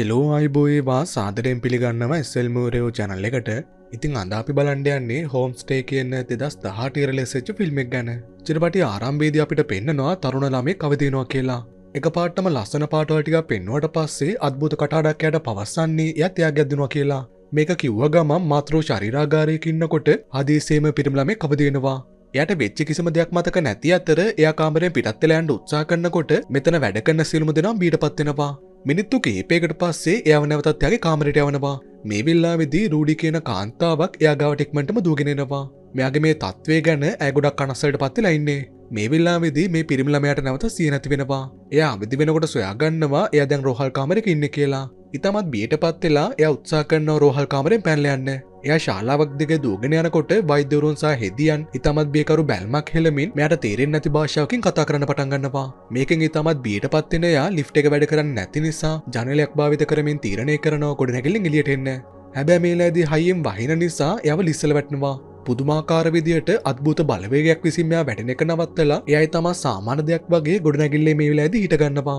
Hello අයිබෝඒවා සාදරයෙන් පිළිගන්නව එස්සල් මූරයෝ channel එකට ඉතින් අද අපි බලන්ඩයන්නේ හෝම්ස්ටේ කියන්න දෙදස් දහටර ලෙසච්ච ෆිල්ම්ක් ගැන චිරපටි ආරම්භේද අපිට පෙන්න්නවා තරුණ ළමේ කවදිනවා කියලා එක පාටම ලස්සන පාටවටික පෙන්නුවට පස්සේ අත්භූත කටාඩක් යට පවස්සන්නේ යත් එයා ගැදදිනවා කියලා මේක කිව්ව ගමම් මාතෘ ශරිරාගාරයකින්නකොට හදේසේම පිරිම්ලමේ කවදෙනවා යට වෙච්චි කිසිම දෙයක් මතක නැති අතර එයා කාමරෙන් පිටත්තලෑන්ඩ උත්සා කන්නකොට මෙතන වැඩකන්න සිල්ම දෙනම් බීට පත්වෙනවා මිනිත්තු කීපයකට පස්සේ එයව නැවතත් යගේ කාමරට යවනවා මේ විල්ලාවෙදී රූඩි කියන කාන්තාවක් එයාගාවටෙක්මටම දූගෙනෙනවා මෙයාගේ මේ තත්වේ ගැන ඇගොඩක් අනස්සලට පත්තිලා ඉන්නේ මේ විල්ලාවෙදී මේ පිරිමිලමයට නැවත සියනැති වෙනවා එයා අවිදි වෙනකොට සොයාගන්නවා එය දැන් රෝහල් කාමරක ඉන්න කියලා ඉතමත් බියට පත්වෙලා එය උත්සා කරන්නව රෝහල් කාමරෙන් පැල්ලයන්න එය ශාලාවක් දෙක දූගෙන යනකොට වෛද්‍යවරුන්සා හෙදියන් ඉතමත් බියකරු බැල්මක් හෙළමින් මෙයට තේරෙන් නැති භාෂාවකින් කතා කරන පටන්ගන්නවා මේකෙන් ඉතමත් බියට පත්වෙන එයා ලිෆ් එක වැඩ කරන්න නැති නිසා ජනලයක් භාවිත කරමින් තීරණය කරනවා ගොඩ නැගලින් එලියට එන්න හැබැ මේලාදී හයියෙන් වහින නිසා යව ලිස්සල වැටනවා පුදුමාකාර විදියට අත්භූත බලවේගයක් විසින් මෙයා වැටෙන එක නවත්තලා එයයි තමා සාමාන දෙයක් වගේ ගොඩනැගිල්ලේ මේ වෙලාදී හිටගන්නවා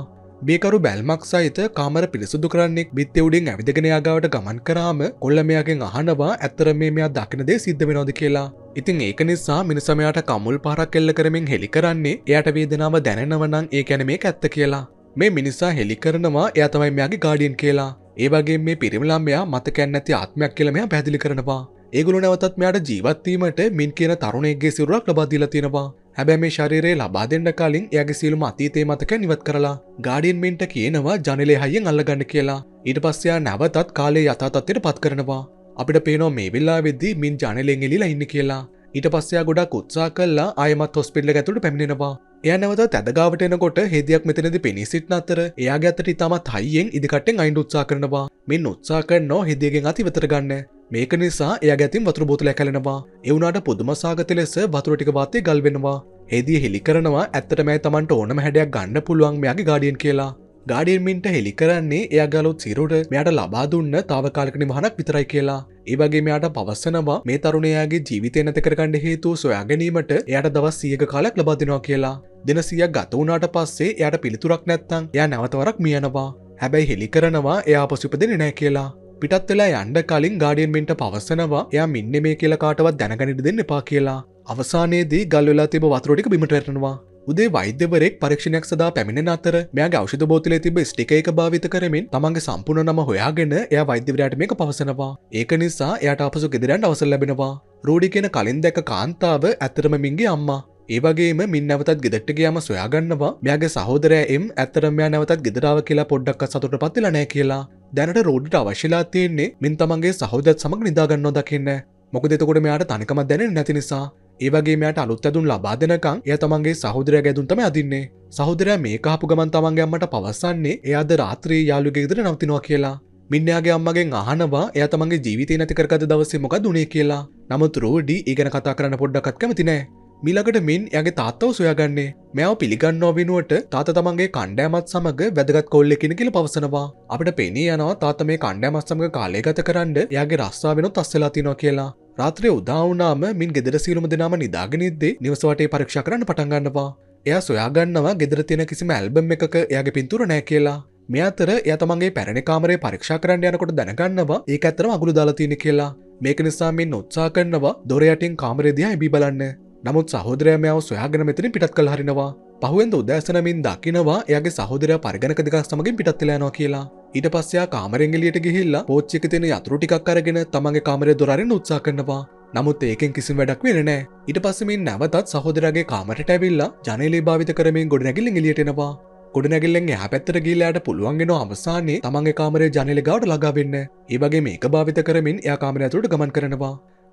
බියකරු බැල්මක් සහිත කාමර පිරිසුදු කරන්නෙක් බිත්තවුඩින් ඇවිදගෙනයාගාවට ගමන් කරාම කොල්ලමයාගෙන් අහනවා ඇත්තර මේ මෙයා දකිනදේ සිද්ධ වෙනෝද කියලා. ඉතින් ඒක නිසා මිනිසමයාට කමුල් පාරක් එල්ල කරමින් හෙළි කරන්නේ එයට වේදනාව දැනෙනවනං ඒ ැන මේ ඇත්ත කියලා. මේ මිනිසා හෙළි කරනවා එයා තමයි මෙයාගේ ගාඩියන් කියලා. ඒවගේ මේ පිරිමලාම්මයා මතකැන්නැති ආත්මයක් කියලමයා පැදිලි කරනවා. ඒගුල නැවතත් මෙයාට ජීවත්වීමට මින් කියන තරුණෙක්ගේ සිරුරක් ලබාදිල තියෙනවා හැබැ මේ ශරීරයේ ලබා දෙන්න කලින් යගේ සියලුම අතීතේ මතක නිවත් කරලා ගාඩියන් මින්ට කියනවා ජනලේ හයියෙන් අල්ලගන්න කියලා ඊට පස්සයා නැවතත් කාලේ යථතත්වයට පත් කරනවා අපිට පේනෝ මේ විල්ලා වෙද්දි මින් ජනලෙන් එලිලා ඉන්න කියලා ඊට පස්සයා ගොඩක් උත්සා කල්ලා අයමත් හොස්පිල්ල ඇතුට පැමිණෙනවා යනවත තැදගාවට එනකොට හෙදයක් මෙතනද පෙනී සිට්න අතර එයා ගැතට ඉතාමත් හයිියෙන් ඉදිකටෙන් අයින් උත්සා කරනවා මෙන් උත්සා කරන්නෝ හෙදගෙන් අති වෙතරගන්න මේක නිසා එය ගැතින් වතුර බෝතල කැලෙනවා එවුණට පුදුමසාගත ලෙස වතුරටික වාතය ගල්වෙනවා හෙදිය හෙළි කරනවා ඇත්තටමෑ තමන්ට ඕනම හැඩයක් ගන්න පුළුවන් මෙයාගේ ගාඩියන් කියලා ගාඩිර්මින්ට හෙළි කරන්නේ එය ගලොත් සිරුට මෙයට ලබා දුන්න තාවකාලකනි මහනක් විතරයි කියලා ඒවගේ මෙයාට පවස්සනවා මේ තරුණයාගේ ජීවිතය නැත කරගන්න හේතු සොයා ගැනීමට එයට දවස් සියක කාලක් ලබාදිනවා කියලා දෙනසිය ගත වුණට පස්සේ එයට පිළිතුරක් නැත්තං එය නැවතවරක් මියනවා හැබැයි හෙළි කරනවා එයා පසුපදෙන නෑ කියලා පිටත් වෙලා යන්ඩ කලින් ගාඩියන්මෙන්ට පවස්සනවා එයා මෙන්න මේ කියලා කාටවත් දැනගනිට දෙන්න එපා කියලා අවසානයේදී ගල්වෙලා තිබ වතුරටික බිමටරනවා උදේ වෛද්‍යවරෙක් පරීක්ෂණයක් සදා පැමිණෙන අතර මෙයාගේ ඖෂධ බෝතලේ තිබ ස්ටික එක භාවිත කරමින් තමන්ගේ සම්පූර්ණ නම හොයාගෙන එයා වෛද්‍යවරයාට මේක පවසනවා. ඒක නිසා එයාට අපසු ගෙදරන්න අවසර ලැබෙනවා. රෝඩි කියන කලින් දැක කාන්තාව ඇත්තටම මින්ගේ අම්මා. ඒ වගේම මින් නැවතත් ගෙදරට ගියාම සොයාගන්නවා මෙයාගේ සහෝදරයා එම් ඇත්තටම මෙයා නැවතත් ගෙදරාව කියලා පොඩ්ඩක් සතුටටපත් වෙලා නැහැ කියලා. දැනට රෝඩිට අවශ්‍යලා තියෙන්නේ මින් තමන්ගේ සහෝදරත් සමග නිදාගන්නව දකින්න. මොකද එතකොට මෙයාට තනිකමක් දැනෙන්නේ නැති නිසා ඒවගේ මෙයට අලුත් ඇදුන් ලබා දෙනකං එය තමන්ගේ සහෝදරය ගැදුන්තම අදින්නේ සහෝදරයා මේ කහපු ගමන් තමන්ගේ අම්මට පවසන්නේ එයාද රාත්‍රී යාළුගේ ඉදිර නවතිනවා කියලා මින්යාගේ අම්මගේ අහනවා එය තමන්ගේ ජීවිතය නැතිකරද දවසෙමොක දුනේ කියලා නමුත් රෝඩි ඒගන කතා කරන්න පොඩ්ඩක්ත් කැමතිනෑ මිලකට මින් යගේ තාත්තව සොයාගන්නේ මෙයාව පිළිගන්නෝ වෙනුවට තාත තමන්ගේ කණ්ඩෑමත් සමඟ වැදගත් කොල්ලෙකින කියල පවසනවා අපට පෙනී යනවා තාත මේ කණ්ඩෑමත් සමඟ කාලයගත කරන්න යාගේ රස්සා වෙනොත් අස්සලා තිනෝ කියලා රාත්‍රිය උදාවනාම මින් ගෙදර සීලුම දෙනාම නිදාගෙනනිද්දේ නිවසවටේ පරක්ෂ කරන්න පටන්ගන්නවා. එයා සොයාගන්නවා ගෙදර තියෙන කිසිම ඇල්බම් එකක එයාගේ පින්තුර නෑ කියලා. මේ අතර එය තමන්ගේ පැරණි කාමරේ පරක්ෂ කරන්න යනකොට දැනගන්නවා ඒ ඇතරම අගුළු දාලාතියෙන කියලා. මේක නිසා මෙන් උත්සා කරනවා දොරයටින් කාමරේදිය ඇබි බලන්න. නමුත් සහෝදරයමයාව සොයාගෙන මෙතන පිටත් කළ හරිනවා. පහුවෙන්ද උදෑසනමින් දකිනවා එයාගේ සහෝදරය පරිගණක දෙකක් සමගින් පිටත්වෙලානවා කියලා. ඊට පස්සයා කාමරෙංගලියට ගිහිල්ලා පෝච්චික තියෙන යතුරු ටිකක් අරගෙන තමන්ගේ කාමරය දොරෙන් උත්සා කරනවා නමුත් ඒකෙන් කිසි වැඩක් වෙන නෑ ඉට පස්සමින් නැවතත් සහෝදරගේ කාමරට ඇවිල්ලා ජනලේ භාවිත කරමින් ගොඩ නැගිල්ලින් එලියටෙනවා ගොඩ නැගිල්ලෙන් එහ පැත්තර ගීලෑට පුළුවන්ගෙන අවසානයේ තමන්ගේ කාමරය ජනල ගාඩ ලගාවෙන්න ඒවගේ මේක භාවිත කරමින් එයා කාමරය ඇතුළට ගමන් කරනවා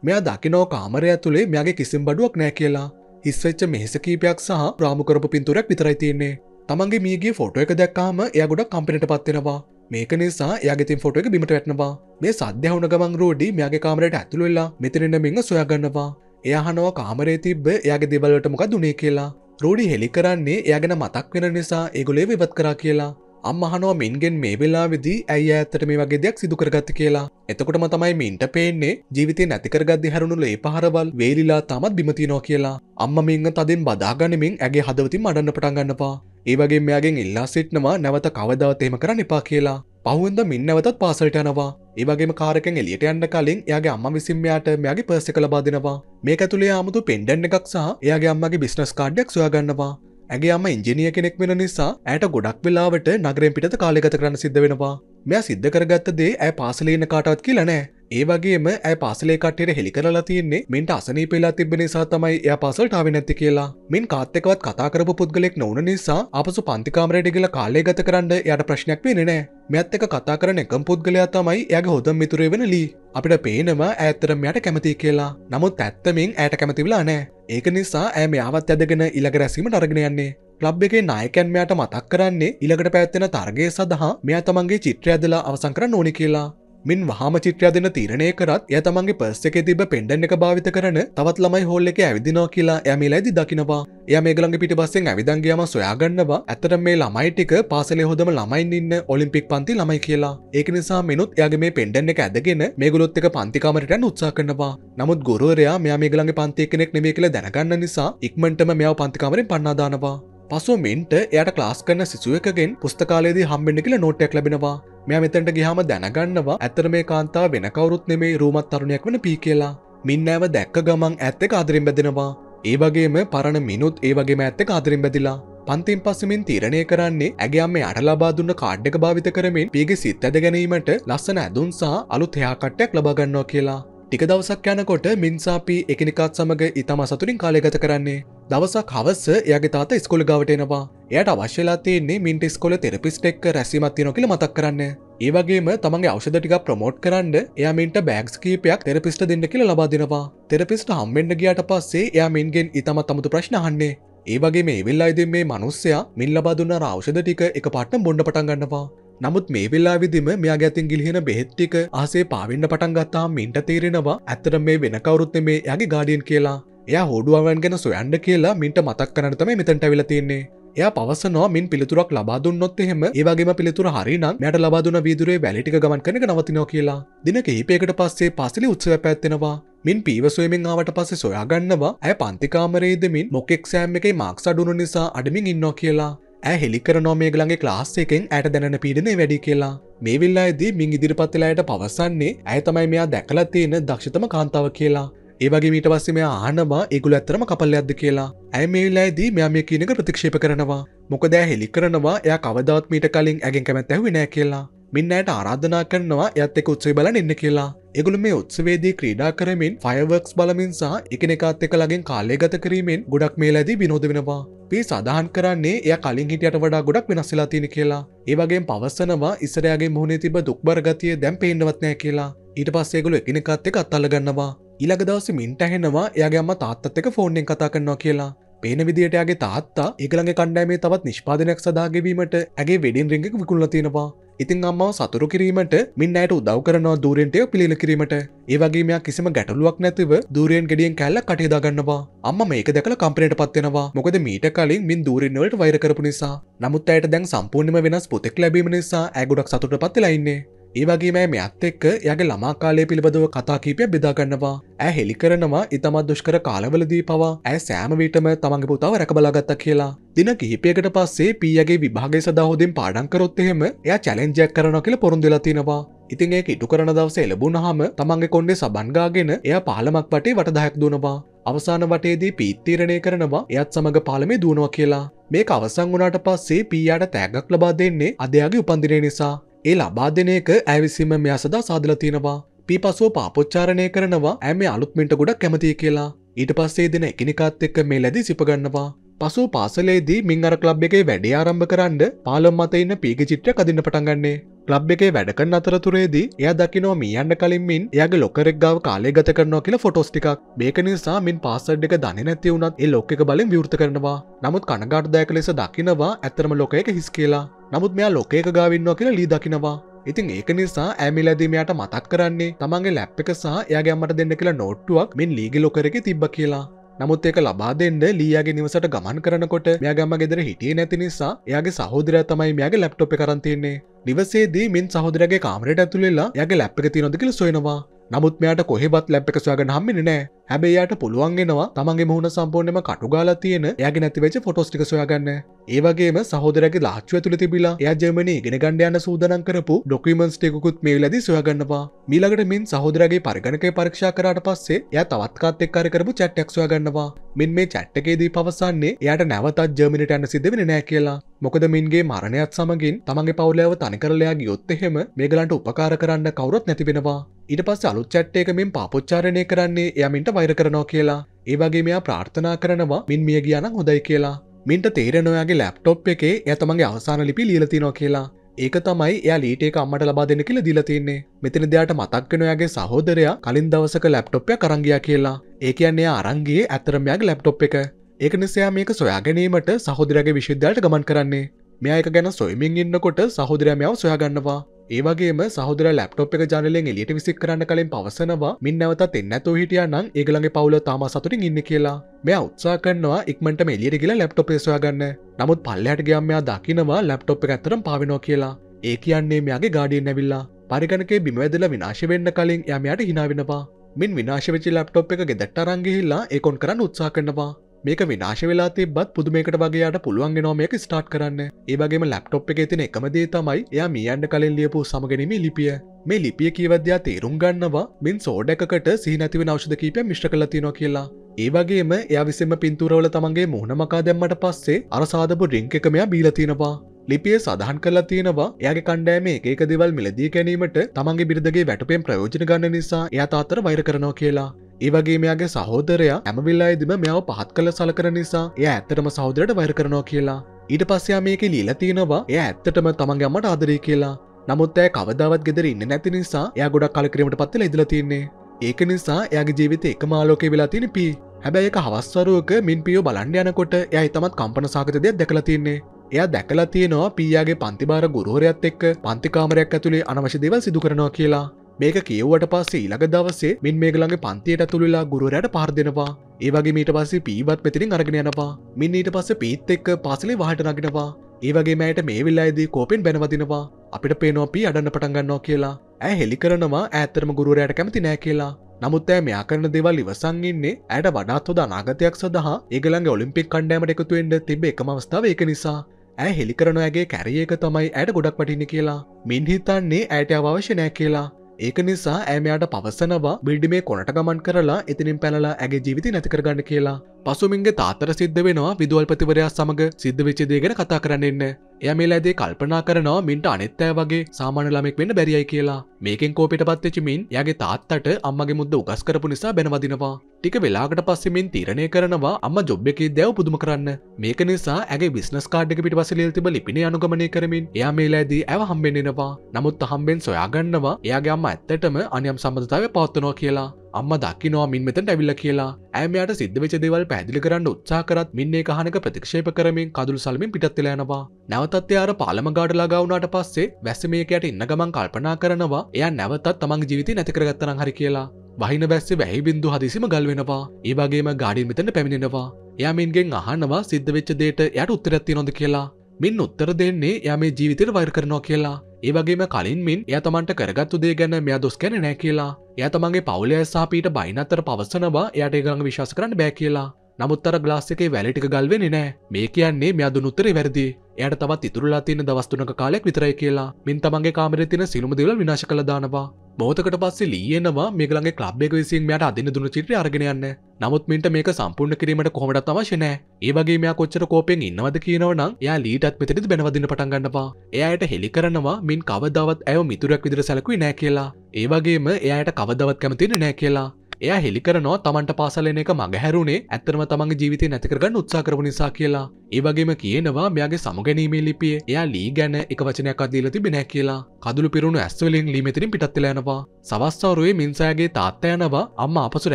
මෙයා දකිනෝ කාමරය ඇතුළේ මෙයාගේ කිසිම් බඩුවක් නෑ කියලා හිස්වෙච්ච මෙහෙස කීපයක් සහ ප්‍රාමුකරපු පින්තුරක් විතරයි තියෙන්නේ තමන්ගේ මීගේ ෆෝටෝ එක දැක්කාම එය ගොඩක් කම්පිනට පත්වෙනවා මේක නිසා යගති ෆොට එක බිමට වැටනවා මේ සද්‍යහුණ ගමන් රෝඩි මයාගේ කාමරයට ඇතුළවෙල්ලා මෙතනෙන්න මෙංග සොයගන්නවා එයහනවා කාමරේ තිබ්බ යාගේ දෙවල්ලට මොක දුනේ කියලා රෝඩි හෙළි කරන්නේ යගෙන මතක් වෙන නිසා ඒගොලේ විවත් කරා කියලා අම්මහනවා මින්ගෙන් මේ වෙලා විදි ඇයි ඇත්තට මේ වගේ දෙයක් සිදුකරගත්ත කියලා එතකොටම තමයි මින්ට පේන්නේ ජීවිතය නැතිකරගද හැරුණුල ඒ පහරබල් වේලිලා තමත් බිමතිනෝ කියලා අම්ම මිංහ තදින් බදාගනිමින් ඇගේ හදවතින් අඩන්න පටන්ගන්නපා ඒවගේ මෙයාගෙන් ඉල්ලා සිට්නවා නැවත කවදාවතේම කරන්න එපා කියලා පහුවන්ද මින්නවතත් පාසලට යනවා ඒවගේ කාරකෙන් එලියට යන්න කලින් එයාගේ අම්ම විසිම්මයාට මෙයාගේ පර්සක ලබා දෙනවා මේ ඇතුළේ ආමුතු පෙන්ඩන් එකක් සහ එයාගේ අම්මගේ බිස්නස් කාඩ්ඩක් සොයාගන්නවා ඇගේ අම ඉංජිනිය කෙනෙක් වෙන නිසා ඇයට ගොඩක් වෙලාවට නගරෙන් පිට කාලෙගත කරන්න සිද්ධ වෙනවා මෙයා සිද්ධ කරගත්ත දේ ඇ පාසලේන කාටවත් කියලනෑ ඒ වගේම ඇ පාසලේ කට්ටෙට හෙළි කරලා තියෙන්නේ මෙන්ට අසනී පෙලා තිබෙන නිසා තමයි එය පාසල්ටාව නැති කියලා මෙන් කාත්තකවත් කතාකරපු පුද්ගලෙක් නොවන නිසා අපසු පන්තිකාමරයට ගල කාලය ගත කරන්න යට ප්‍රශ්නයක් වෙන නෑ මෙත් එක කතා කරන එකම් පුද්ගලයා තමයි යගේ හොදම් මිතුරේ වෙන ලී අපිට පේනම ඇත්තරම යට කැමති කියලා නමුත් ඇත්තමින් ඇයට කැමතිවලා නෑ ඒක නිසා ඇම ආවත් ඇදගෙන ඉලග රැසීම අරගෙන යන්නේ ලබ් එකේ නායකැන්මයට මතක් කරන්නේ ඉලකට පැත්වෙන තර්ගය සඳහා මෙයා තමන්ගේ චිත්‍රය ඇදලා අවසංකර නොනි කියලා මින් වහම චිත්‍රය දෙන තීරණය කරත් ය තමන්ගේ පස් එක තිබ පෙන්ඩන් එක භාවිත කරන තවත් ළමයි හොල්ල එක ඇවිදිනෝ කියලා ඇමිලයිදි දකිනවා ය මේගලගේ පිට පස්සෙන් ඇවිදන්ගේම සොයාගන්නවා ඇතට මේ ළමයිටික පාසල හොදම ළමයින් ඉන්න ඔලිම්පික් පන්ති ළමයි කියලා ඒක නිසා මිනුත් යගේ මේ පෙන්ඩන් එක ඇදගෙන මේගුලොත් එක පන්තිකාමටට උත්සා කරනවා නමුත් ගොරුවරයා මෙයා මේගලගේ පන්තිය කෙනෙක් නෙමේ කියලා දැනගන්න නිසා ඉක්මටම මෙයාව පන්තිකාමරින් පන්නාදානවා පසු මින්ට එයට ලාස් කරන සිසුවකගෙන් පුස්තකාලයේදී හම්බෙන්න කියලා නෝට්ටයක් ලැබෙනවා මෙයා මෙතැන්ට ගිහාම දැනගන්නවා ඇතර මේ කාන්තාව වෙන කවරුත් නෙමේ රූමත් තරුණයක් වන පී කියලා මින්නෑව දැක්ක ගමන් ඇත්තක ආදරින් බැදෙනවා ඒ වගේම පරණ මිනුත් ඒ වගේම ඇත්තක ආදරින් බැදිලා පන්තින් පස්සමින් තීරණය කරන්නේ ඇගේම අට ලබා දුන්න කාඩ්ඩක භාවිත කරමින් පියගේ සිත් ඇද ගැනීමට ලස්සන ඇදුන් සහ අලු තයාකට්ටයක් ලබාගන්නවා කියලා ටික දවසක් යනකොට මින්සාපි එකනිකාත් සමඟ ඉතාම සතුරින් කාලයගත කරන්නේ. දවසක් හවස්ස එයාගේ තාත ස්කොල ගවටෙනවා එයට අවශ්‍යලා තියන්නේ මින්ට ස්කොල තෙරපිස්ටෙක් රැසිමත්තිනොකිල මතක් කරන්න. ඒවගේම තමන්ගේ අවෂධටික ප්‍රමෝට් කරන්න එයාමින්ට බෑක්ස් කීපයක් තෙරපිස්ට දෙන්න කියල ලබාදිනවා තෙරපිස්ට හම්බෙන්ඩ ගියට පස්සේ එයාමින්ගෙන් ඉතාමත් අමුතු ප්‍රශ්නහන්නේ. ඒවගේ මේ විල්ලායිද මේ මනුස්සයා මින් ලබාදුන්න රෞෂධ ටික එක පට්ට බොඩ පටන්ගන්නවා නමුත් මේ වෙලා විදිම මෙයා ගැතින් ගිලිහෙන බෙහෙත්තික ආසේ පාවින්න පටන් ගත්තාම මින්ට තේරෙනවා ඇත්තට මේ වෙන කවරුත් මේ යගේ ගාඩියන් කියලා එයා හෝඩුවන් ගැන සොයන්ඩ කියලා මින්ට මතක් කරනතම මෙතැන්ට වෙලතින්නේ එය පවසනවා මින් පිළිතුරක් ලබාදුන්නොත් එහෙම ඒවගේම පිළිතුර හරිනම් යට ලබාදුන වීදුරේ වැලිටික ගමන් කනක නවතිනෝ කියලා දින කහිපයකට පස්සේ පසලි උත්සව පැත්වෙනවා මින් පීවසුවමෙන් ආවට පස්සේ සොයාගන්නවා ඇය පන්තිකාමරේදමින් මොකෙක් සෑම් එකේ මාක්ස අඩුණු නිසා අඩමින් ඉන්නෝ කියලා ඇ හෙළිකර නොමේගලගේ ලාස් එකෙන් ඇයට දැන පීඩන වැඩි කියලා මේ විල්ලා ඇදී මින් ඉදිරිපත්තිලායට පවසන්නේ ඇය තමයි මෙයා දැකලා තියෙන දක්ෂතම කාන්තාව කියලා ඒවගේ මීට පස්සේ මෙයා ආනවා ඒගුල ඇත්තරම කපල්ලයක්ද කියලා ඇයි මේලායිදී මෙයා මේ කියනක ප්‍රතික්ෂේප කරනවා මොකදෑ හෙළි කරනවා එය කවදවත් මීට කලින් ඇගෙන් කැමැත් ඇහවිනෑ කියලා මෙන්නයට ආරාධනා කරනවා ඇත් එක උත්සේ බල ඉන්න කියලා එගුළු මේ උත්සවේදී ක්‍රීඩා කරමින් ෆයවර්ක්ස් බලමින් සහ එකනෙකාත් එක ලගෙන් කාලය ගත කිරීමෙන් ගොඩක් මේලාදී විනෝද වෙනවා අපි සඳහන් කරන්නේ එය කලින් හිටියට වඩා ගොඩක් වෙනස්සලා තියෙන කියලා. ඒ වගේම පවස්සනවා ඉස්සරයාගේ මුහුණේ තිබ දුක්බර ගතිය දැන් පේන්නවත් නැහැ කියලා. ඊට පස්සේ ඒගොල්ලෝ එකිනෙකාත් එක්ක අත්අල්ල ගන්නවා. ඊළඟ දවසේ මින්ට ඇහෙනවා එයාගේ අම්මා තාත්තත් එක්ක ෆෝන් එකෙන් කතා කරනවා කියලා. පේන විදියට යාගේ තාත්තා ඒගොල්ලන්ගේ කණ්ඩායමේ තවත් නිෂ්පාදනයක් සඳහා ගෙවීමට ඇගේ වෙඩින් රින්ග් එක විකුණලා තියෙනවා. ඉතින් අම්මව සතුරු කිරීමට මින් අයට උදව් කරනවා දූරෙන්ටය පිළිල කිරීමට ඒවගේ මෙයා කිසිම ගැටලුවක් නැතිව දූරෙන් ගෙඩියෙන් කැල්ල කටයදාගන්නවා අම්ම මේක දැකල කම්පනයට පත්වෙනවා මොකද මීට කලින් මින් දූරෙන්වලට වෛර කරපු නිසා නමුත් අයට දැන් සම්පූර්ණම වෙනස් පුතෙක් ලැබීම නිසා ඇගුඩක් සතුට පත්වෙලයින්නේ ඒවගේ මේ අත් එක්ක යගේ ළමා කාලය පිළිබඳව කතා කීපය බෙදාගන්නවා ඇ හෙළි කරනවා ඉතමත් දුෂ්කර කාලවලදී පවා ඇ සෑමවිටම තමන්ගේ පුතාව රැකබලාගත්ත කියලා දින කිහිපයකට පස්සේ පීයගේ විභාගය සදහෝදෙන් පාඩන්කරොත් එහෙම එය චලෙන්ජයක් කරන කියල පොරුන්දලා තිනවා ඉතින් ඒ ඉටු කරන දවසේ ලැබුණහම තමන්ගේ කොන්්ඩේ සබන්ගාගෙන එය පාලමක් වටේ වටදායක් දුනවා අවසාන වටේදී පීත්තීරණය කරනවා එයත් සමඟ පාලමේ දුවනවා කියලා මේ අවසං වුණට පස්සේ පීයාට තෑගක් ලබා දෙන්නේ අදයාගේ උපන්දිනය නිසා ඒ ලබා දෙන එක ඇවිසිම මෙයා සදා සාදල තියෙනවා පිපසුව පාපොච්චාරණය කරනවා ඇම අලුත්මින්ට ගොඩක් කැමති කියලා ඊට පස්සේ දෙන එකනිකාත් එක්ක මේ ලැදි සිපගන්නවා පසු පාසලේදී මින් අර කලබ් එකේ වැඩේ ආරම්භ කරන්න පාලම් මත ඉන්න පීග චිත්‍ර කදින්න පටන්ගන්නේ ලබ් එකේ වැඩකන් අතරතුරේදී එය දකිනෝ මියන්න කලින්මින් එයගේ ලොකරෙක් ගාව කාලය ගත කරනවා කියලා ෆොටෝස් ටිකක් මේක නිසා මින් පාසඩ් එක දනි නැති වුණත් ඒ ලොක එක බලින් විවෘත කරනවා නමුත් කනගාටදායක ලෙස දකිනවා ඇත්තරම ලොකයක හිස් කියලා නමුත් මෙයා ලොකයක ගාවින්නවා කියලා ලී දකිනවා ඉතින් ඒක නිසා ඇමිලදීමයට මතක් කරන්නේ තමන්ගේ ලැප් එක සහ යාගැම්මට දෙන්න කියලා නෝට්ටුවක් මෙන් ලීග ලොකරෙ තිබ්බ කියලා නමුත් ඒක ලබා දෙන්න ලියගේ නිවසට ගමන් කරනකොට මෙයාගම ගෙදර හිටියේ නැති නිසා එයාගේ සහෝදරයා තමයි මෙයාගේ ලැප්ටොප් එක කරන් තියෙන්නේ. නිවසේදී මින් සහෝදරගේ කාමරයට ඇතුළෙලා යාගේ ලැප් එක තියෙනවද කියලා සොයනවා. නමුත් මෙයාට කොහෙවත් ලැප් එක සොයාගන්න හම්බෙන්නේ නැහැ. හැබැයියට පුළුවන්ගෙනවා තමන්ගේ මුහුණ සම්පෝර්ණයම කටුගාල තියෙන යග නැතිවෙච ෆොටෝස්ටික සොයාගන්න ඒවගේ සහෝදරගේ ලාච්ව තුළ තිබිලා එය ජර්මනී ගෙන ගණ්ඩයන්න සූදනන් කරපු ඩොකීමන්ස් ටෙකුත් මේ ලද සොයාගන්නවා මීලකට මින් සහෝදරගේ පරිගණක පරක්ෂා කරට පස්සේ එය තවත්කාත් එක්කාර කරපු චැට්ටක් සොයාගන්නවා මින් මේ චැට්ටකේදී පවසන්නේ එයට නැවතත් ජර්මිනිට ඇන්න සිදවෙන නෑ කියලා මොකද මින්ගේ මරණයත් සමගින් තමගේ පවුලෑව තනිකරලයාගේ යොත්තහෙම මේගලන්ට උපකාර කරන්න කවරොත් නැතිවෙනවා ඉට පස් අලු චට්ටේක මෙින් පාපොච්චාරණය කරන්නේ යමින්ට වෛර කරනෝ කියලා ඒවගේ මෙයා ප්‍රාර්ථනා කරනවා මින් මිය ගියන හොදයි කියලා මින්ට තේරෙනොයාගේ ලැප්ටොප් එකේ ඇතමගේ අවසාන ලිපි ලියලතිනෝ කියලා ඒක තමයි එයා ලීටේ අම්මට ලබා දෙන කියල දිලතින්නේ මෙතන දෙයාට මතක්කෙනයාගේ සහෝදරයා කලින් දවසක ලැප්ටොප්ය කරංගිය කියලා ඒ කියන්නේ අරංගේ ඇතරමයාගේ ලැප්ටොප් එක ඒක නිසයා මේක සොයාගැනීමට සහෝදරගේ විශුද්ධයට ගමන් කරන්නේ මෙයක ගැන සොයමින් ඉන්නකොට සහෝදරමයාව සොයාගන්නවා ඒවගේ සහදර ලප්ටොප් එක ජනලෙන් එලියට විසික් කරන්න කලින් පවසනවා මින් නැවතත් එන්නතු හිටිය නම් ඒගළගේ පවුල තාම සතුටින් ඉන්න කියලා මෙ උත්සා කරනවා ඉක්මට එලියට කියලා ලප්ටොප් පේසයාගන්න නමුත් පල්ලහට ගම්මයා දකිනවා ලප්ටොප් එක ඇතරම් පාවිනෝ කියලා ඒ කියන්නේ මෙයාගේ ගාඩියෙන් නැවිල්ලා පරිගණකේ බිමවැදල විනාශ වෙන්න කලින් යමයට හිනාවෙනවා මින් විනාශවෙචි ලප්ටොප් එක ගෙදට්ට රංගිහිල්ලා ඒකොන් කරන්න උත්සා කරනවා මේක විනාශ වෙලා තිබත් පුදුමකට වගේයාට පුළුවන් නෝමයක ස්ටාට් කරන්න ඒවගේ ලප්ටොප් එක තින එකමදේ තමයි එයා මියන්ඩ කලින් ලියපු සමගනීම ලිපිය මේ ලිපිය කියවද්‍යා තේරුම් ගන්නවා මින් සෝඩකට සිහිනැතිව නෞෂධ කීපය මිෂ්ට කල තිනො කියලා ඒවගේම යවිසිම පින්තුරවල තමන්ගේ මුහුණමකා දැම්මට පස්සේ අරසාධපු රිංක එකමයා බීලතිනවා ලිපිය සඳහන් කලා තියෙනවා යාගේ කණ්ඩෑමේ ඒක දෙවල් මිලදී ගැනීමට තමන්ගේ බිරිදගේ වැටපෙන් ප්‍රයෝජන ගන්න නිසා එයා තාත්තර වෛර කරනවා කියලා ඒවගේ මෙයාගේ සහෝදරයා ඇමවිල්ලා දිම මෙයාව පහත් කළ සලකර නිසා එය ඇත්තටම සහෝදරයට වෛර කරනවා කියලා ඊට පස්සයා මේක ලීල තියෙනවා එය ඇත්තටම තමන්ගේ අමට ආදරී කියලා නමුත් ඇය කවදාවත් ගෙදර ඉන්න නැති නිසා එයා ගොඩක් කලකිරීමට පත්තල ඉදල තින්නේ ඒක නිසා එයාගේ ජීවිත එක මාලෝක වෙලා තින පී හැබැයි එක හවස්වරුවක මින් පියෝ බලන්ඩ යනකොට යයි තමත් කම්පන සාකතදයක් දැකලා තින්නේ එයා දැකලා තියෙනවා පීයාගේ පන්තිබාර ගුරුවරයත් එක්ක පන්තිකාමරයක් ඇතුළේ අනවශ්‍ය දේවල් සිදු කරනවා කියලා මේක කියව්වට පස්සේ ඉළඟ දවසේ මින් මේගලගේ පන්තියට තුළලා ගුරුරයට පාර්දෙනවා ඒවගේ මීට පස්සේ පීවත් මෙතිරින් අරගෙනයනවා මින් ඊට පස්ස පීත් එක්ක පසලි වාහටනගෙනවා ඒවගේ මෑයට මේ විල්ලායිදී කෝපෙන් බැනවදිනවා අපිට පේනෝපී අඩන්න පටන්ගන්නවා කියලා ඇ හෙළි කරනවා ඇත්තරම ගුරුරයට කැමති නෑ කියලා නමුත් ඇ මෙයා කරන දෙවල් ඉවසංගන්නේ ඇයට වඩාත් හොද නාගතයක් සඳහා ඒගළන්ගේ ඔලිම්පික් කණ්ඩෑමට එකතුවෙන්ට තිබ එකම අවස්ථාව ඒක නිසා ඇ හෙළි කරනයගේ කැරියක තමයි ඇයට ගොඩක් පටින්න කියලා මින් හිතන්නේ ඇයට අවශ්‍යනෑ කියලා ඒක නිසා ඇමයාට පවසනවා බිල්ඩිමේ කොනට ගමන් කරලා එතිනින් පැලලා ඇගේ ජීවිත නැතිකරගන්න කියලා. පසුමින්ගේ තාතර සිද්ධ වෙනවා විදුවල්පතිවරයා සමඟ සිද්ධ වෙච්චදේ ගැන කතා කරන්නන්න එය මේ ලැදේ කල්පනා කරනවා මින්ට අනෙත්තෑ වගේ සාමාන ළමෙක් වෙන්න බැරියි කියලා මේකෙන් කෝපිට පත්වෙච්චමින් යගේ තාත්තට අම්මගේ මුද්ද උගස් කරපු නිසා බැනවදිනවා ටික වෙලාකට පස්සෙමින් තීරණය කරනවා අම්ම ජොබ් එකේ දැව් පුදුම කරන්න මේක නිසා ඇගේ බිස්නස් කාඩ්ඩක පිට පසලල් තිබ ලිපින අනුගමනය කරමින් එයා මේ ලෑදී ඇව හම්බෙන්ෙනවා නමුත් හම්බෙන් සොයාගන්නවා එයාගේ අම්ම ඇත්තටම අනියම් සම්බධතාව පවත්වනවා කියලා අම්ම දකිනවා මින් මෙතට ඇවිල්ල කියලා ඇමයාට සිද්ධ වෙච දෙවල් පැදිලි කරන්න උත්සා කරත් මින්නේ කහනක ප්‍රතික්ෂේප කරමින් කදුල් සල්මින් පිටත්තිලයනවා නැවතත් එයාර පාලම ගාඩ ලගවුණට පස්සේ වැස්ස මේකයට ඉන්න ගමන් කල්පනා කරනවා එය නැවතත් තමන් ජීවිතය නැතිකරගත්තන හරි කියලා වහින බැස්ස වැහි බින්දු හදිසිම ගල්වෙනවා ඒවාගේම ගාඩින් මෙතන පැමිණෙනවා යාමින්ගෙන් අහන්නවා සිද්ධ වෙච්ච දේට යට උත්තරැත්ති නොද කියලා මින් උත්තර දෙන්නේ යා මේ ජීවිතයට වෛර කරනවා කියලා ඒවගේම කලින් මින් එය තමන්ට කරගත්තු දේ ගැන මෙයා දොස් කැන නෑ කියලා එය තමන්ගේ පවුලය සාපීට බයිනත්තර පවසනවා එයට ගඟ විශාස කරන්න බෑ කියලා නමුත්තර ගලාස්සකේ වැලටික ගල්වෙෙන නෑ මේ කියන්නේ මෙයාදු නුත්තර වැරදි එයට තවත් ඉතුරලා තින දවස්තුනක කාලෙක් විතරයි කියලා මින් තමන්ගේ කාමරෙ තින සිලුමදිවල විනාශ කළදානවා මොතකට පස්සේ ලියනවා මේගලගේ ලබ් එක විසින් මෙයට අදින්න දුන චිත්‍ර අරගෙන යන්න නමුත් මින්ට මේක සම්පූර්ණ කිරීමට කොහොමට අවශ්‍යනෑ ඒවගේ මෙයා කොච්චර කෝපෙන් ඉන්නවද කියනවනම් යා ලීටත් මෙතෙරිත් බැනවදින පටන් ගන්නවා එයායට හෙළි කරනවා මින් කවදාවත් ඇය මිතුරක් විදිර සැලකුයි නෑ කියලා ඒවගේම එයායට කවදාවත් කැමතින නෑ කියලා එය හෙළිකරනවා තමන්ට පාසලන එක මඟ හැරුණේ ඇත්තරම තමන් ජීවිත නැතිකරගන්න උත්සාකරපු නිසා කියලා. ඒවගේම කියනවා මෙයාගේ සමුගැනීමේ ලිපිය එයා ලී ගැන එක වචනයක් අදීල තිබෙන කියලා කදුළු පිරුණු ඇස්වලින් ලීමතිරින් පිටත්තිලයනවා සවස්ථවරුවේ මින්සායගේ තාත්තයනවා අම්ම අපසු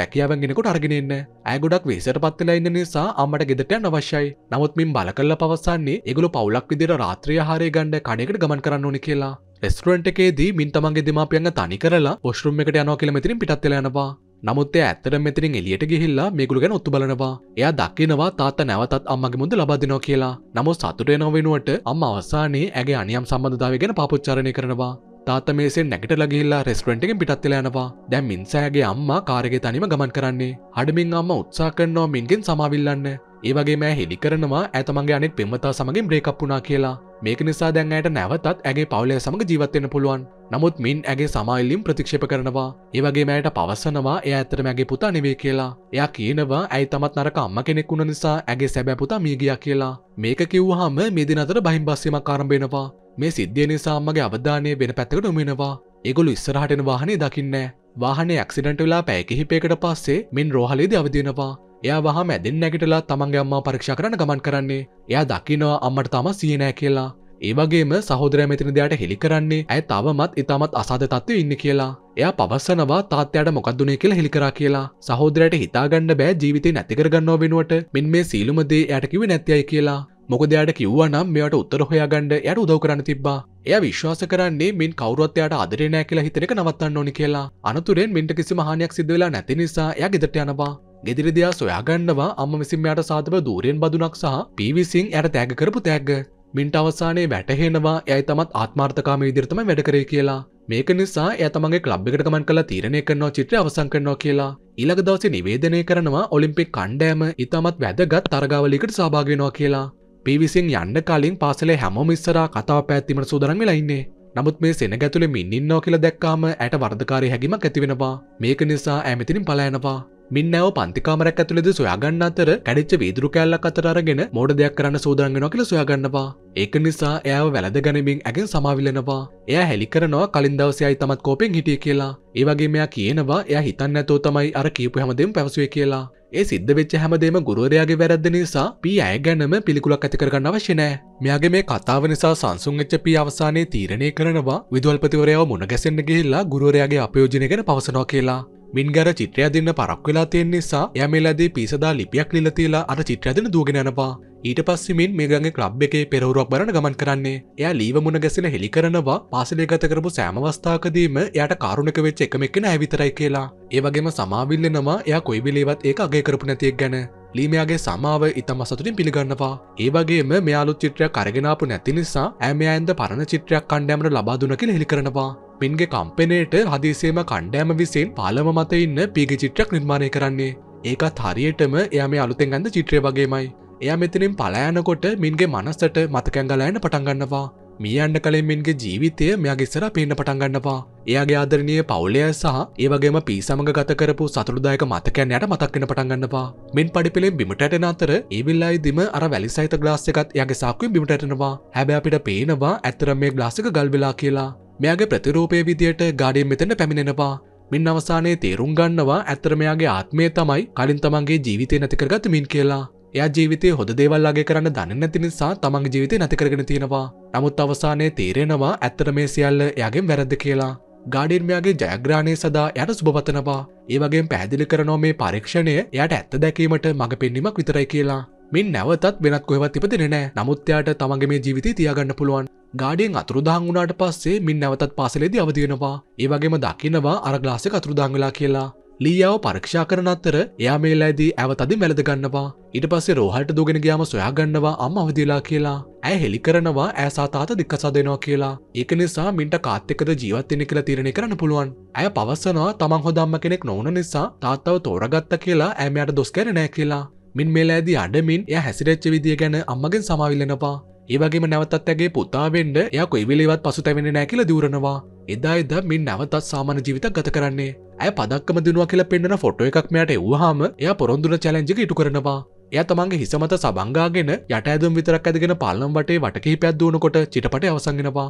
රැකියාවන්ගෙනකොට අර්ගෙනන්න ඇගොඩක් වේසට පත්වෙලා ඉන්න නිසා අම්මට ගෙදටයන් අවශ්‍යයි නමුත් මින් බල කරලා පවසන්නේ එගුළු පවුලක් විදිර රාත්‍රිය හාරය ගණ්ඩ කඩෙකට ගමන් කරන්න ඕනි කියලා රෙස්ටරන්ට් එකේදී මින් තමන්ගේ දෙමාපියන්ග තනි කරලා ඔස්රුම් එකට යනවා කියලමතිරින් පිටත්වෙලයනවා නමුත් එයා ඇත්තට මෙතනින් එළියට ගිහිල්ලා මේගොල්ලෝ ගැන ඔත්තු බලනවා. එයා දකිනවා තාත්තා නැවතත් අම්මගේ මුද ලබා දෙනවා කියලා. නමුත් සතුට වෙනව වෙනුවට අම්මා අවසානයේ ඇගේ අනියම් සම්බන්ධතාවය ගැන පාපොච්චාරණය කරනවා. තාත්තමේසේ නැගට ලගිල්ලා රෙස්ටරෙන්ට්ගෙන් පිටත්වෙලානවා දැම් මින්සෑගේ අම්මා කාරගෙ තනිම ගමන් කරන්නේ හඩමින් අම්ම උත්සා කරනවා මින්ගෙන් සමවිල්ලන්න ඒවගේ මෑ හෙලි කරනවා ඇතමගේ අනෙක් පෙම්මතා සමගින් බ්‍රේකප්පුනා කියලා මේක නිසා දැන් ඇයට නැවතත් ඇගේ පවුලය සමඟ ජීවත්වෙන පුළුවන් නමුත් මින් ඇගේ සමයිල්ලිම් ප්‍රතික්ෂප කරනවා ඒවගේ මෑයට පවසනවා එය ඇතර මැගේ පුතා නෙවේ කියලා එයා කියනවා ඇයි තමත් නරක අම්ම කෙනෙක් වුණ නිසා ඇගේ සැබෑ පුතා මීගිය කියලා මේක කිව්වහම මෙදිනතර බහිම්බස්සයමක් කාරම්බෙනවා මේ සිද්ධිය නිසාමගේ අවධානය වෙන පැත්තකට නොමෙනවා ඒගොලු ඉස්සරහටන වාහනේ දකින්නෑ වාහනේ ඇක්සිඩට වෙලා පැයකිහිපේකට පස්සේ මින් රෝහලේද අවදිනවා එයා වහම ඇදෙන් නැගටලා තමන්ගේ අම්මා පරක්ෂ කරන ගමන් කරන්නේ එයා දකිනවා අම්මට තම සියනෑ කියලා ඒවගේම සහෝදර මෙතින දෙයාට හෙළි කරන්නේ ඇය තවමත් ඉතාමත් අසාධතත්ව ඉන්න කියලා එයා පවස්සනවා තාත්‍යයට මොකක්දුනේ කියලා හෙළිකරා කියලා සහෝදරයට හිතාගන්න බෑ ජීවිතය නැතිකරගන්නව වෙනුවට මෙන් මේ සීලුමදේ යටකිව නැතියි කියලා මොකදයාට කිව්වනම් මෙයට උත්තර හොයාගන්ඩ යට උදව කරන්න තිබා එය විශ්වාස කරන්නේ මින් කවරත්වයට අදරනෑ කියලා හිතරක නවත්තන්න ඕනි කියලා අනතුරෙන් මින්ට කිසි මහනයක් සිදවෙලා නැති නිසා ය ගෙදට යනවා ගෙදිරිදයා සොයාගන්නවා අම්ම විසින්මයට සාධව දූරයෙන් බදුනක් සහ පිවිසින් යට තෑග කරපු තැග්ග මින්ට අවසානයේ වැටහෙනවා ඇයි තමත් ආත්මාර්ථකාම විදිරතම වැඩකරේ කියලා මේක නිසා ඇතමගේ ලබ්ිකට මන් කලා තීරණය කරනවා චිත්‍ර අවසං කරනවා කියලා ඉළඟ දවස නිවේදනය කරනවා ඔලිම්පික් කණ්ඩෑම ඉතාමත් වැදගත් තරගාවලිකට සභාගෙනවා කියලා පිවිසින් යන්න කලින් පාසලේ හැමෝම ඉස්සරහා කතා පැවැත්වීමට සූදානම් වෙලා ඉන්නේ. නමුත් මේ සෙනග ඇතුලේ මින් ඉන්නවා කියලා දැක්කාම ඇයට වරදකාරී හැඟීමක් ඇති වෙනවා. මේක නිසා ඈ මෙතනින් පලා යනවා. මින්නෑව පන්තිකාමරක් ඇතුළෙද සොයාගන්න අතර කැඩිච්ච වීදුරු කෑල්ලක් අතර අරගෙන මෝඩ දෙයක් කරන්න සූදානම් වෙනවා කියලා සොයාගන්නවා. ඒක නිසා එයාව වැළඳ ගැනීමෙන් ඇගෙන් සමාවිලෙනවා. එයා හැලි කරනවා කලින් දවසේ ආයි තමත් කෝපෙන් හිටියේ කියලා. ඒ වගේම එයා කියනවා එයා හිතන්නේ නැතෝ තමයි අර කියපු හැමදේම පැවසුවේ කියලා. ඒ සිද්ධ වෙච්ච හැමදේම ගුරුවරයාගේ වැරද්ද නිසා පී ඇය ගැනම පිළිකුලක් ඇති කරගන්න අවශ්‍ය නෑ. මෙයාගේ මේ කතාව නිසා සංසුන් වෙච්ච පී අවසානයේ තීරණය කරනවා විදුහල්පතිවරයාව මුණ ගැසෙන්න ගිහිල්ලා ගුරුවරයාගේ අපයෝජනය ගැන පවසනවා කියලා. මින් ගර චිත්‍රය දෙන්න පරක් වෙලා තියෙන් නිසා යමෙලදේ පිසදා ලිපියක් ලිලතිලා අර චිත්‍රයදන දූගෙනනවා ඊට පස්සමින් මේගගේ ක්ලබ් එකේ පෙරවරක් බරන ගමන් කරන්නේ එය ලීවමුණ ගැසෙන හෙළි කරනවා පාසලේගත කරපු සෑමවස්ථාකදීම යට කාරුණක වෙච්ච එකම එකන ඇවිතරයි කියලා ඒවගේම සමාවිල්ලෙනවා එය කොයිවිලේවත් ඒ අගේ කරපු නැතියක් ගැන ලීමයාගේ සමාව ඉතම සතුටින් පිළිගන්නවා ඒවගේම මෙයාලු චිත්‍රය කරගෙනාපු නැති නිසා ඇමයන්ද පරණ චිත්‍රයක් කණ්ඩෑමට ලබාදුනකින් හෙළි කරනවා මින්ගේ කම්පනයට හදිසේම කණ්ඩෑම විසින් පාලම මත ඉන්න පීග චිත්‍රක් නිර්මාණය කරන්නේ ඒකත් හරියටම එයා මේ අලුතෙන් ඇඳ චිත්‍රය වගේමයි එයා මෙතනින් පලයනකොට මින්ගේ මනස්සට මතකැංගලයන පටන්ගන්නවා මිය අන්න කලින් මින්ගේ ජීවිතය මෙයාගිස්සර පේන්න පටන්ගන්නවා එයාගේ ආදරණය පවුලය සහ ඒවගේම පී සමඟ ගතකරපු සතුරදායක මතකැන්යට මතක්කෙන පටන්ගන්නවා මෙන් පඩිපිළෙන් බිමටන අතර ඒවිල්ලායි දිම අර වැලිසයිත ගලාස්සකත් යගේ සාක්කුව බිමටනවා හැබැ අපිට පේනවා ඇතර මේ ගලාසික ගල්වෙලා කියලා මෙයාගේ ප්‍රතිරූපය විදියට ගාඩින් මෙතෙන පැමිණෙනවා මින් අවසානයේ තේරුම් ගන්නවා ඇත්තරමයාගේ ආත්මය තමයි කලින් තමන්ගේ ජීවිතය නැතිකරගත මින් කියලා. එයා ජීවිතය හොඳ දේවල්ලාගේ කරන්න දන්න නැති නිසා තමන්ගේ ජීවිතය නැතිකරගෙන තියෙනවා. නමුත් අවසානයේ තේරෙනවා ඇත්තට මේ සියල්ල එයාගෙන් වැරද්ද කියලා. ගාඩිර්මයාගේ ජයග්‍රහණය සදා යට සුභපතනවා. ඒ වගේම පැහැදිලි කරනවා මේ පරීක්ෂණය එයට ඇත්ත දැකීමට මඟ පෙන්වීමක් විතරයි කියලා. මින් නැවතත් වෙනත් කොහෙවත් ඉපදෙන නෑ නමුත්යාට තමන්ගේ මේ ජීවිත තියාගන්න පුළුවන් ගාඩියෙන් අතුරුදාං වුණට පස්සේ මින් නැවතත් පාසලේදී අවදිවෙනවා ඒවගේම දකිනවා අරගලාසය අතුරුදාංගලා කියලා ලීයාව පරක්ෂා කරන අත්තර එයා මේලාදී ඇවතදි මැලදගන්නවා ඉට පස්සේ රෝහල්ට දුගෙන ගයාම සොයාගන්නවා අම්ම අවදිලා කියලා ඇ හෙළි කරනවා ඇසාතාත දික්කසා දෙනවා කියලා ඒක නිසා මින්ට කාත්තෙකද ජීවත්වෙන කියලා තිරණය කරන්න පුළුවන් ඇය පවස්සනවා තමන් හොදම්ම කෙනෙක් නොවන නිසා තාත්තව තෝරගත්ත කියලා ඇමයට දොස් කරනෑ කියලා මින් මේලෑදී අඩමින් එය හැසිරච්ච විදිිය ගැන අම්මගෙන් සමවිල්ලෙනපා ඒවගේම නැවතත් ඇගේ පුතාවෙන්ඩ එය කොයිවිලේවත් පසු තැවෙන නැකිල දූරනවා එදා එද මින් නැවතත් සාමාන ජීවිත ගත කරන්නේ ඇය පදක්ම දිනුව කියල පෙන්න්න ෆොටෝ එකක් මෙයට එව්හාම එය පොරොන්දුන චලෙන්ජික ඉටු කරනවා එය තමන්ගේ හිසමත සබංගාගෙන යට ඇදුම් විතරක් ඇදගෙන පාලම් වටේ වටකහිපයක් දුවනකොට චිටපට අවසගෙනවා